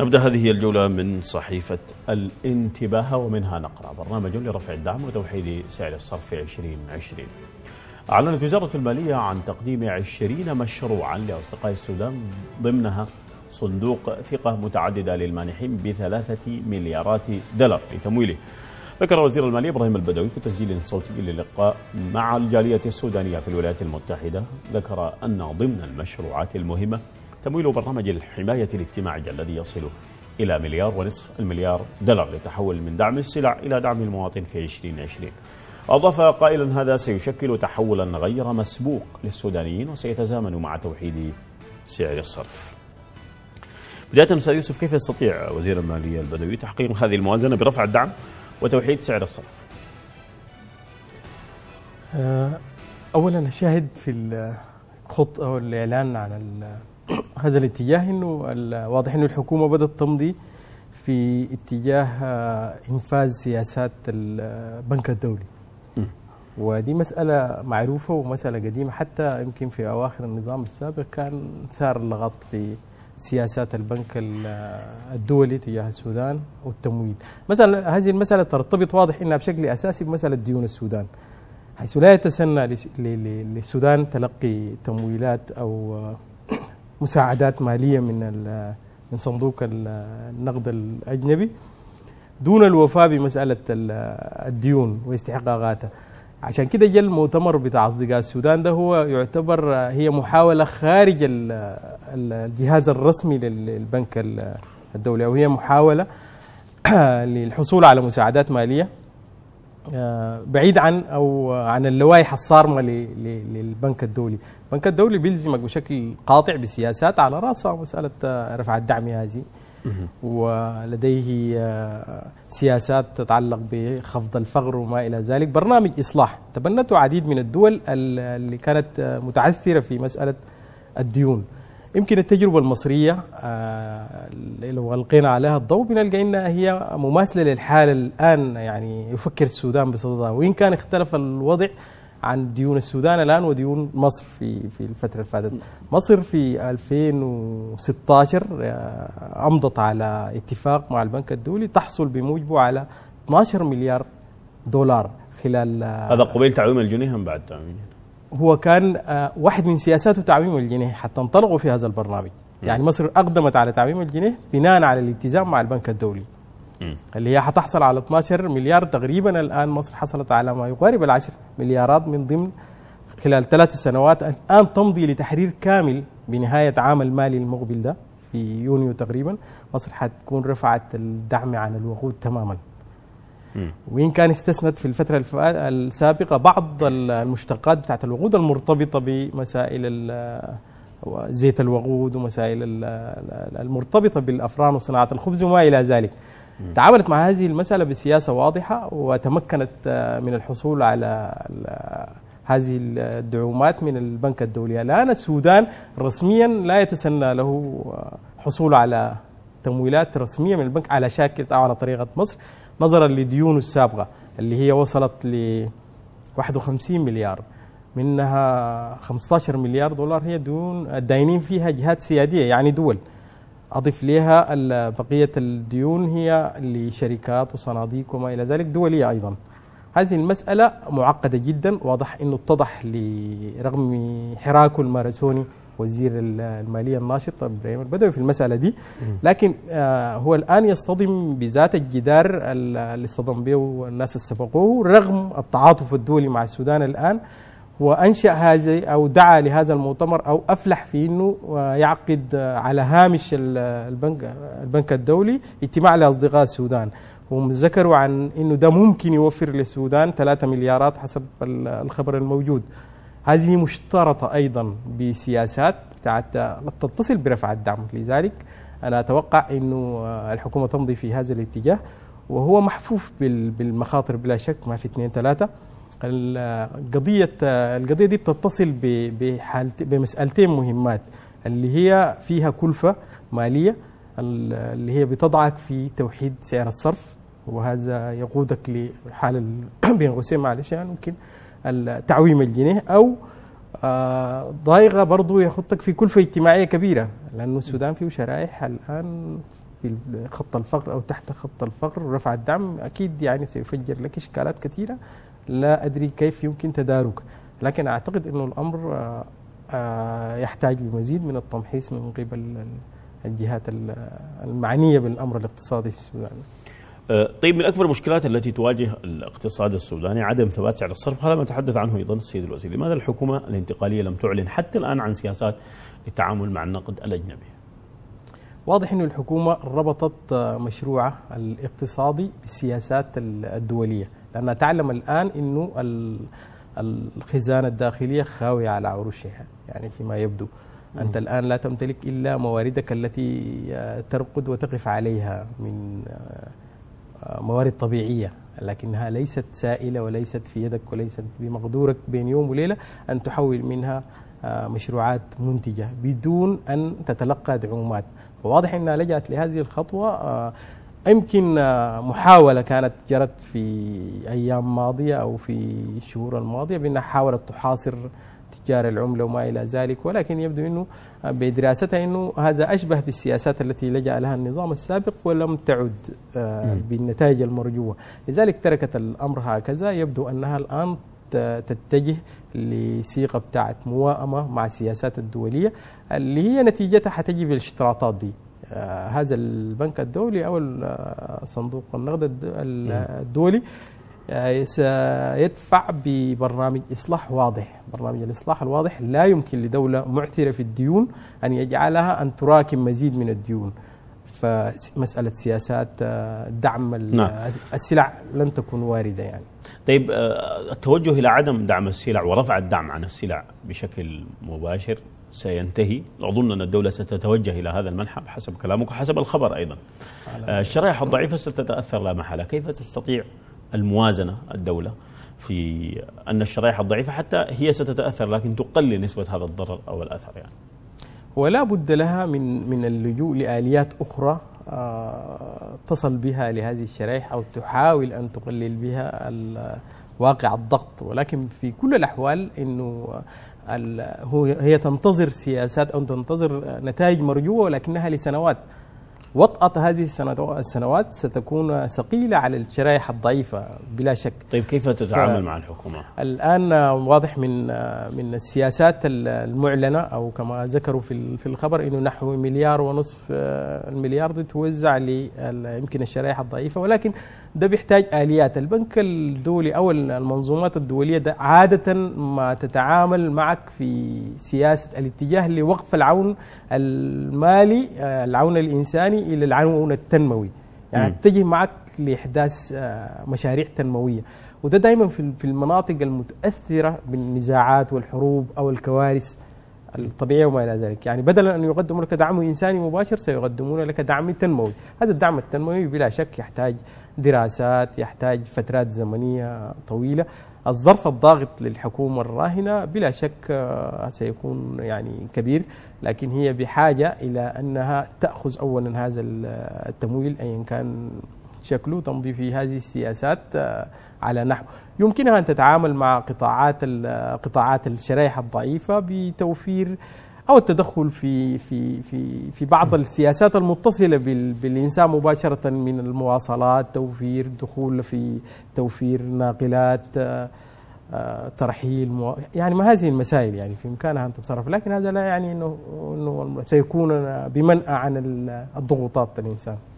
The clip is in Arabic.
نبدأ هذه الجولة من صحيفة الانتباه ومنها نقرأ برنامج لرفع الدعم وتوحيد سعر الصرف 2020 أعلنت وزارة المالية عن تقديم 20 مشروعا لأصدقاء السودان ضمنها صندوق ثقة متعددة للمانحين بثلاثة مليارات دولار لتمويله ذكر وزير المالية إبراهيم البدوي في تسجيل صوتي للقاء مع الجالية السودانية في الولايات المتحدة ذكر أن ضمن المشروعات المهمة تمويل برنامج الحماية الاجتماعية الذي يصل إلى مليار ونصف المليار دولار لتحول من دعم السلع إلى دعم المواطن في 2020 أضاف قائلا هذا سيشكل تحولا غير مسبوق للسودانيين وسيتزامن مع توحيد سعر الصرف بداية أستاذ يوسف كيف يستطيع وزير المالية البدوي تحقيق هذه الموازنة برفع الدعم وتوحيد سعر الصرف أه، أولا الشاهد في الخط أو الإعلان عن هذا الاتجاه انه واضح انه الحكومه بدات تمضي في اتجاه آه، انفاذ سياسات البنك آه، الدولي ودي مسألة معروفة ومسألة قديمة حتى يمكن في أواخر النظام السابق كان سار اللغط في سياسات البنك آه، الدولي تجاه السودان والتمويل مثلا هذه المسألة ترتبط واضح أنها بشكل أساسي بمسألة ديون السودان حيث لا يتسنى للسودان تلقي تمويلات أو مساعدات ماليه من من صندوق النقد الاجنبي دون الوفاء بمساله الديون واستحقاقاتها عشان كده جاء المؤتمر بتاع اصدقاء السودان ده هو يعتبر هي محاوله خارج الجهاز الرسمي للبنك الدولي او هي محاوله للحصول على مساعدات ماليه آه، بعيد عن او عن اللوائح الصارمه للبنك الدولي، البنك الدولي بيلزمك بشكل قاطع بسياسات على راسها مساله آه، رفع الدعم هذه ولديه آه، سياسات تتعلق بخفض الفقر وما الى ذلك، برنامج اصلاح تبنته عديد من الدول اللي كانت متعثره في مساله الديون. يمكن التجربة المصرية آه، لو ألقينا عليها الضوء بنلقى إنها هي مماثلة للحالة الآن يعني يفكر السودان بصددها وإن كان اختلف الوضع عن ديون السودان الآن وديون مصر في في الفترة اللي فاتت مصر في 2016 آه، أمضت على اتفاق مع البنك الدولي تحصل بموجبه على 12 مليار دولار خلال آه، هذا قبيل تعويم الجنيه بعد تعويمه هو كان آه، واحد من سياساته تعميم الجنيه حتى انطلقوا في هذا البرنامج يعني مصر اقدمت على تعميم الجنيه بناء على الالتزام مع البنك الدولي اللي هي حتحصل على 12 مليار تقريبا الان مصر حصلت على ما يقارب العشر مليارات من ضمن خلال ثلاث سنوات الان تمضي لتحرير كامل بنهايه عام المالي المقبل ده في يونيو تقريبا مصر حتكون رفعت الدعم عن الوقود تماما وان كان استثنت في الفتره السابقه بعض المشتقات بتاعت الوقود المرتبطه بمسائل زيت الوقود ومسائل المرتبطه بالافران وصناعه الخبز وما الى ذلك تعاملت مع هذه المسألة بسياسة واضحة وتمكنت آه، من الحصول على هذه الدعومات من البنك الدولي الآن السودان رسميا لا يتسنى له حصول على تمويلات رسمية من البنك على شاكلة أو على طريقة مصر نظرا لديونه السابقة اللي هي وصلت ل 51 مليار منها 15 مليار دولار هي ديون الداينين فيها جهات سيادية يعني دول أضف لها بقية الديون هي لشركات وصناديق وما إلى ذلك دولية أيضا هذه المسألة معقدة جدا واضح أنه اتضح لرغم حراكه الماراثوني وزير الماليه الناشط طيب ابراهيم البدوي في المساله دي لكن آه، هو الان يصطدم بذات الجدار اللي اصطدم به الناس اللي سبقوه رغم التعاطف الدولي مع السودان الان وانشا هذه او دعا لهذا المؤتمر او افلح في انه آه، يعقد آه، على هامش البنك البنك الدولي اجتماع لاصدقاء السودان هم ذكروا عن انه ده ممكن يوفر للسودان 3 مليارات حسب الخبر الموجود هذه مشترطة أيضا بسياسات بتاعت تتصل برفع الدعم لذلك أنا أتوقع أنه الحكومة تمضي في هذا الاتجاه وهو محفوف بالمخاطر بلا شك ما في اثنين ثلاثة القضية القضية دي بتتصل بمسألتين مهمات اللي هي فيها كلفة مالية اللي هي بتضعك في توحيد سعر الصرف وهذا يقودك لحال بين قوسين معلش يعني ممكن تعويم الجنيه او آه، ضايغه برضه يحطك في كلفه اجتماعيه كبيره لانه السودان فيه شرائح الان في خط الفقر او تحت خط الفقر رفع الدعم اكيد يعني سيفجر لك اشكالات كثيره لا ادري كيف يمكن تدارك لكن اعتقد انه الامر آه، آه، يحتاج لمزيد من التمحيص من قبل الجهات المعنيه بالامر الاقتصادي في السودان. آه، طيب من اكبر المشكلات التي تواجه الاقتصاد السوداني عدم ثبات سعر الصرف هذا ما تحدث عنه ايضا السيد الوزير، لماذا الحكومه الانتقاليه لم تعلن حتى الان عن سياسات للتعامل مع النقد الاجنبي؟ واضح انه الحكومه ربطت آه، مشروعها الاقتصادي بالسياسات الدوليه، لان تعلم الان انه الخزانه الداخليه خاويه على عروشها يعني فيما يبدو. أنت الآن لا تمتلك إلا مواردك التي آه، ترقد وتقف عليها من موارد طبيعية لكنها ليست سائلة وليست في يدك وليست بمقدورك بين يوم وليلة أن تحول منها آه، مشروعات منتجة بدون أن تتلقى دعومات فواضح أنها لجأت لهذه الخطوة آه، يمكن آه، محاولة كانت جرت في أيام ماضية أو في الشهور الماضية بأنها حاولت تحاصر تجار العملة وما إلى ذلك ولكن يبدو أنه بدراستها أنه هذا أشبه بالسياسات التي لجأ لها النظام السابق ولم تعد آه، بالنتائج المرجوة لذلك تركت الأمر هكذا يبدو أنها الآن تتجه لصيغه بتاعت موائمه مع السياسات الدوليه اللي هي نتيجتها حتجي بالاشتراطات دي آه، هذا البنك الدولي او آه، صندوق النقد الدولي يعني سيدفع ببرنامج إصلاح واضح برنامج الإصلاح الواضح لا يمكن لدولة معترة في الديون أن يجعلها أن تراكم مزيد من الديون فمسألة سياسات آه، دعم نعم. السلع لن تكون واردة يعني طيب آه، التوجه إلى عدم دعم السلع ورفع الدعم عن السلع بشكل مباشر سينتهي أظن أن الدولة ستتوجه إلى هذا المنحى حسب كلامك وحسب الخبر أيضا آه، الشرائح الضعيفة ستتأثر لا محالة كيف تستطيع الموازنه الدوله في ان الشرائح الضعيفه حتى هي ستتاثر لكن تقلل نسبه هذا الضرر او الاثر يعني. ولا بد لها من من اللجوء لاليات اخرى آه، تصل بها لهذه الشرائح او تحاول ان تقلل بها واقع الضغط ولكن في كل الاحوال انه آه، هي تنتظر سياسات او تنتظر نتائج مرجوه ولكنها لسنوات وطأة هذه السنوات ستكون ثقيلة على الشرائح الضعيفة بلا شك طيب كيف تتعامل مع الحكومة؟ الآن واضح من من السياسات المعلنة أو كما ذكروا في في الخبر أنه نحو مليار ونصف آه، المليار توزع يمكن الشرائح الضعيفة ولكن ده بيحتاج آليات البنك الدولي أو المنظومات الدولية ده عادة ما تتعامل معك في سياسة الاتجاه لوقف العون المالي آه، العون الإنساني الى العنوان التنموي يعني مم. اتجه معك لاحداث آه، مشاريع تنمويه وده دائما في المناطق المتاثره بالنزاعات والحروب او الكوارث الطبيعيه وما الى ذلك، يعني بدلا ان يقدموا لك دعم انساني مباشر سيقدمون لك دعم تنموي، هذا الدعم التنموي بلا شك يحتاج دراسات، يحتاج فترات زمنيه طويله، الظرف الضاغط للحكومة الراهنة بلا شك آه، سيكون يعني كبير لكن هي بحاجة إلى أنها تأخذ أولا هذا آه، التمويل أيا كان شكله تمضي في هذه السياسات آه، على نحو يمكنها أن تتعامل مع قطاعات قطاعات الشرائح الضعيفة بتوفير او التدخل في في في في بعض السياسات المتصله بالانسان مباشره من المواصلات توفير دخول في توفير ناقلات آه، آه، ترحيل يعني ما هذه المسائل يعني في امكانها ان تتصرف لكن هذا لا يعني انه انه سيكون بمنأى عن الضغوطات الانسان